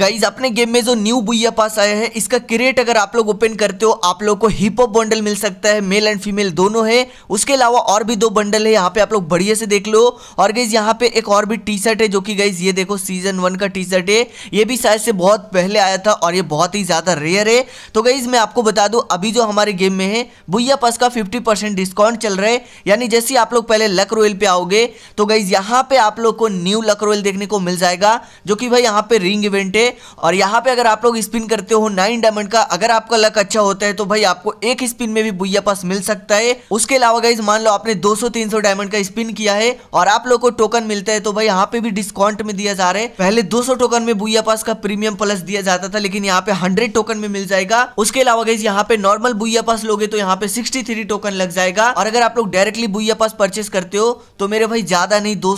guys अपने game में जो न्यू बुइया पास आया है इसका क्रिएट अगर आप लोग ओपन करते हो आप लोग को हिप हॉप बंडल मिल सकता है मेल एंड फीमेल दोनों है उसके अलावा और भी दो बंडल है यहाँ पे आप लोग बढ़िया से देख लो और गाइज यहाँ पे एक और भी टी शर्ट है जो कि गाइज ये देखो सीजन वन का टी शर्ट है ये भी शायद से बहुत पहले आया था और ये बहुत ही ज़्यादा रेयर है तो गाइज मैं आपको बता दू अभी जो हमारे गेम में है बुइया पास का फिफ्टी डिस्काउंट चल रहा है यानी जैसे आप लोग पहले लक रोयल पे आओगे तो गाइज यहाँ पे आप लोग को न्यू लक रोयल देखने को मिल जाएगा जो कि भाई यहाँ पे रिंग इवेंट है और यहाँ पे अगर आप लोग स्पिन करते हो नाइन डायमंड का अगर आपका लक अच्छा होता है तो भाई आपको एक स्पिन में भी बुइया पास मिल सकता है उसके अलावा गाइज मान लो आपने 200-300 डायमंड का स्पिन किया है और आप लोग को टोकन मिलता है तो भाई यहाँ पे भी डिस्काउंट में दिया जा रहा है पहले दो टोकन में बुइया पास का प्रीमियम प्लस दिया जाता था लेकिन यहाँ पे हंड्रेड टोकन में मिल जाएगा उसके अलावा गाइज यहाँ पे नॉर्मल बुइया पास लोगे तो यहाँ पे सिक्सटी टोकन लग जाएगा और अगर आप लोग डायरेक्टली बुइया पास परचेस करते हो तो मेरे भाई ज्यादा नहीं दो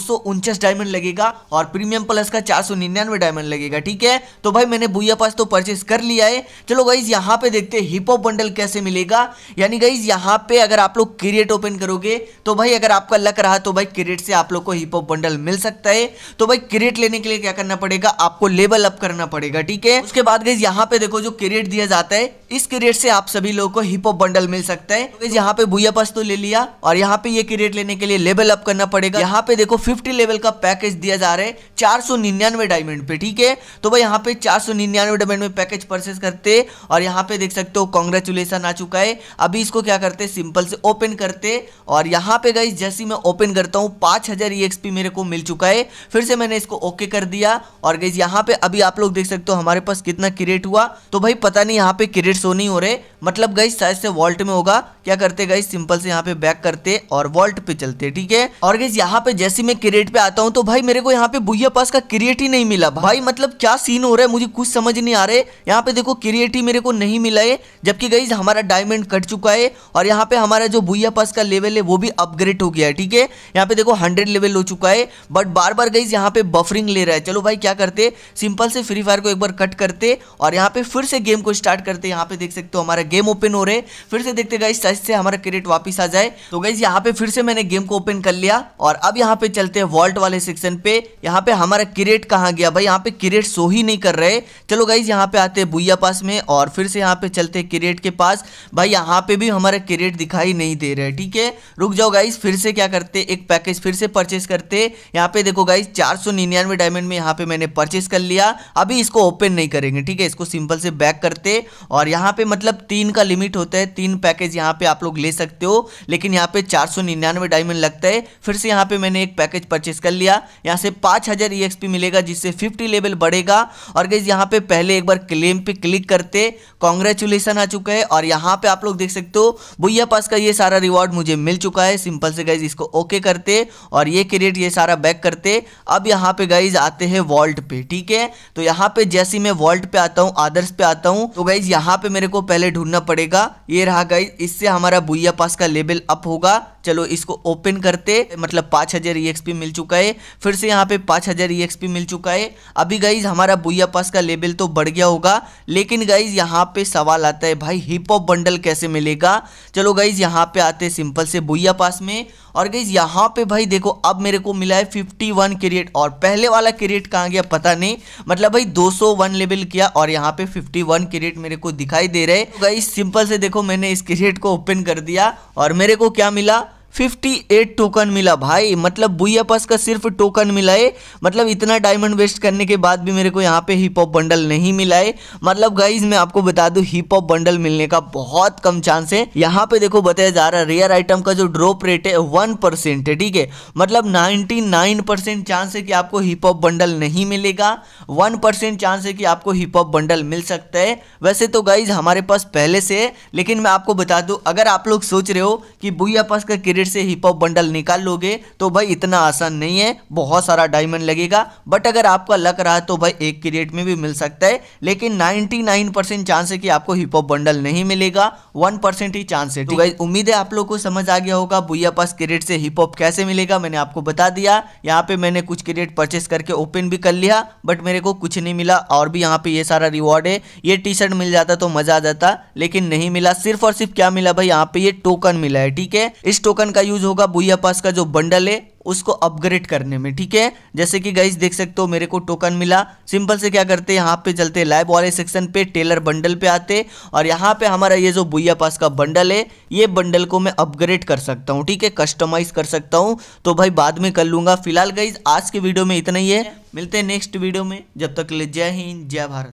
डायमंड लगेगा और प्रीमियम प्लस का चार डायमंड लगेगा ठीक है है तो भाई मैंने भूया पास तो परचेस कर लिया है चलो गाइज यहाँ पे देखते हैं हिप हिपो बंडल कैसे मिलेगा यानी गाइज यहाँ पे अगर आप लोग क्रिएट ओपन करोगे तो भाई अगर आपका लक रहा तो भाई क्रिएट से आप लोग को हिप हिपो बंडल मिल सकता है तो भाई क्रिएट लेने के लिए क्या करना पड़ेगा आपको लेवल अप करना पड़ेगा ठीक है उसके बाद गाइज यहाँ पे देखो जो क्रिएट दिया जाता है इस क्रिएट से आप सभी लोगों को हिप हिपो बंडल मिल सकता है तो यहाँ पे भूया पास तो ले लिया और यहाँ पे ये क्रिएट लेने के लिए लेवल अप करना पड़ेगा यहाँ पे देखो फिफ्टी लेवल का पैकेज दिया जा रहा है चार डायमंड पे ठीक है तो भाई यहाँ पे चार सौ निन्यानवे डबल में पैकेज परचेस करते और यहाँ पे देख सकते हो कॉन्ग्रेचुलेसन आ चुका है अभी इसको क्या करते सिंपल से ओपन करते और यहाँ पे गई जैसे मैं ओपन करता हूँ पाँच हज़ार मेरे को मिल चुका है फिर से मैंने इसको ओके कर दिया और गई यहाँ पे अभी आप लोग देख सकते हो हमारे पास कितना क्रिएट हुआ तो भाई पता नहीं यहाँ पे क्रिएट सो नहीं हो रहे मतलब गई शायद से वॉल्ट में होगा क्या करते गई सिंपल से यहाँ पे बैक करते और वॉल्ट पे चलते ठीक है और गई यहाँ पे जैसे मैं क्रिएट पे आता हूँ तो भाई मेरे को यहाँ पे भूया पास का क्रिएट ही नहीं मिला भाई मतलब क्या सीन हो रहा है मुझे कुछ समझ नहीं आ रहे यहाँ पे देखो क्रिएटिव मेरे को नहीं मिला है जबकि गई हमारा डायमंड कट चुका है और यहाँ पे हमारा जो भूया पास का लेवल है वो भी अपग्रेड हो गया है ठीक है यहाँ पे देखो हंड्रेड लेवल हो चुका है बट बार बार गई यहाँ पे बफरिंग ले रहा है चलो भाई क्या करते सिंपल से फ्री फायर को एक बार कट करते और यहाँ पे फिर से गेम को स्टार्ट करते यहाँ पे देख सकते हो हमारा गेम ओपन हो रहे फिर से देखते गाइज सच से हमारा क्रिएट वापिस आ जाए तो गई यहाँ पे फिर से मैंने गेम को ओपन कर लिया और अब यहाँ पे चलते हैं वॉल्ट वाले सेक्शन पे यहाँ पे हमारा क्रिएट कहाँ गया भाई यहाँ पे क्रिएट सो ही ही नहीं कर रहे चलो गाइज यहाँ पे आते हैं बुया पास में और फिर से यहाँ पे चलते हैं किरेट के पास भाई यहाँ पे भी हमारे किरेट दिखाई नहीं दे रहे ठीक है रुक जाओ गाइज फिर से क्या करते एक पैकेज फिर से परचेस करते यहाँ पे देखो गाइज चार सौ निन्यानवे डायमंड में यहाँ पे मैंने परचेस कर लिया अभी इसको ओपन नहीं करेंगे ठीक है इसको सिंपल से बैक करते और यहाँ पे मतलब तीन का लिमिट होता है तीन पैकेज यहाँ पे आप लोग ले सकते हो लेकिन यहाँ पे चार सौ निन्यानवे डायमंड लगता है फिर से यहाँ पे मैंने एक पैकेज परचेस कर लिया यहाँ से पाँच हज़ार ई e मिलेगा जिससे फिफ्टी लेवल बढ़ेगा और गई यहाँ पे पहले एक बार क्लेम पे क्लिक करते कॉन्ग्रेचुलेसन आ चुका है और यहाँ पे आप लोग देख सकते हो भुया पास का ये सारा रिवॉर्ड मुझे मिल चुका है सिंपल से गई इसको ओके करते और ये क्रिएट ये सारा बैक करते अब यहाँ पे गाइज आते हैं वॉल्ट पे ठीक है तो यहाँ पे जैसे मैं वॉल्ट पे आता हूँ आदर्श पे आता हूँ तो गाइज यहाँ पे मेरे को पहले ढूंढना पड़ेगा ये रहा गाइज इससे हमारा भुया पास का लेवल अप होगा चलो इसको ओपन करते मतलब पाँच हज़ार e मिल चुका है फिर से यहाँ पे पाँच हज़ार e मिल चुका है अभी गाइज हमारा बुया पास का लेवल तो बढ़ गया होगा लेकिन गाइज यहाँ पे सवाल आता है भाई हिप हॉप बंडल कैसे मिलेगा चलो गाइज यहाँ पे आते सिंपल से बुया पास में और गाइज यहाँ पे भाई देखो अब मेरे को मिला है 51 वन क्रिएट और पहले वाला क्रिएट कहाँ गया पता नहीं मतलब भाई 201 लेवल किया और यहाँ पे 51 वन क्रिएट मेरे को दिखाई दे रहे तो गाइज सिंपल से देखो मैंने इस क्रिएट को ओपन कर दिया और मेरे को क्या मिला 58 टोकन मिला भाई मतलब बुया पास का सिर्फ टोकन मिला है मतलब इतना डायमंड वेस्ट करने के बाद भी मेरे को यहाँ पे हिप हॉप बंडल नहीं मिला है मतलब गाइज मैं आपको बता दू हिप हॉप बंडल मिलने का बहुत कम चांस है यहाँ पे देखो बताया जा रहा है रेयर आइटम का जो ड्रॉप रेट है वन परसेंट है ठीक है मतलब नाइन्टी नाइन परसेंट चांस है कि आपको हिप हॉप बंडल नहीं मिलेगा वन परसेंट चांस है कि आपको हिप हॉप बंडल मिल सकता है वैसे तो गाइज हमारे पास पहले से है लेकिन मैं आपको बता दू अगर आप लोग सोच रहे हो कि बुया पास का क्रेडिट फिर से हिप हॉप बंडल निकाल लोगे तो भाई इतना आसान नहीं है बहुत सारा डायमंड लगेगा बट अगर आपका लक रहा तो भाई एक क्रिएट में भी मिल सकता है लेकिन 99 परसेंट चांस है कि आपको हिप हॉप बंडल नहीं मिलेगा 1 परसेंट ही चांस है तो भाई उम्मीद है आप लोग को समझ आ गया होगा भूया पास क्रिएट से हिप हॉप कैसे मिलेगा मैंने आपको बता दिया यहाँ पे मैंने कुछ क्रिएट परचेस करके ओपन भी कर लिया बट मेरे को कुछ नहीं मिला और भी यहाँ पे ये सारा रिवॉर्ड है ये टी शर्ट मिल जाता तो मजा आ जाता लेकिन नहीं मिला सिर्फ और सिर्फ क्या मिला भाई यहाँ पे ये टोकन मिला है ठीक है इस टोकन का यूज होगा बुया पास का जो बंडल है उसको अपग्रेड करने में ठीक है जैसे कि गाइज देख सकते हो मेरे को टोकन मिला सिंपल से क्या करते हैं यहाँ पे चलते हैं लाइव वाले सेक्शन पे टेलर बंडल पे आते और यहाँ पे हमारा ये जो बुया पास का बंडल है ये बंडल को मैं अपग्रेड कर सकता हूँ ठीक है कस्टमाइज कर सकता हूँ तो भाई बाद में कर लूंगा फिलहाल गाइज आज के वीडियो में इतना ही है मिलते हैं नेक्स्ट वीडियो में जब तक ले जय हिंद जय भारत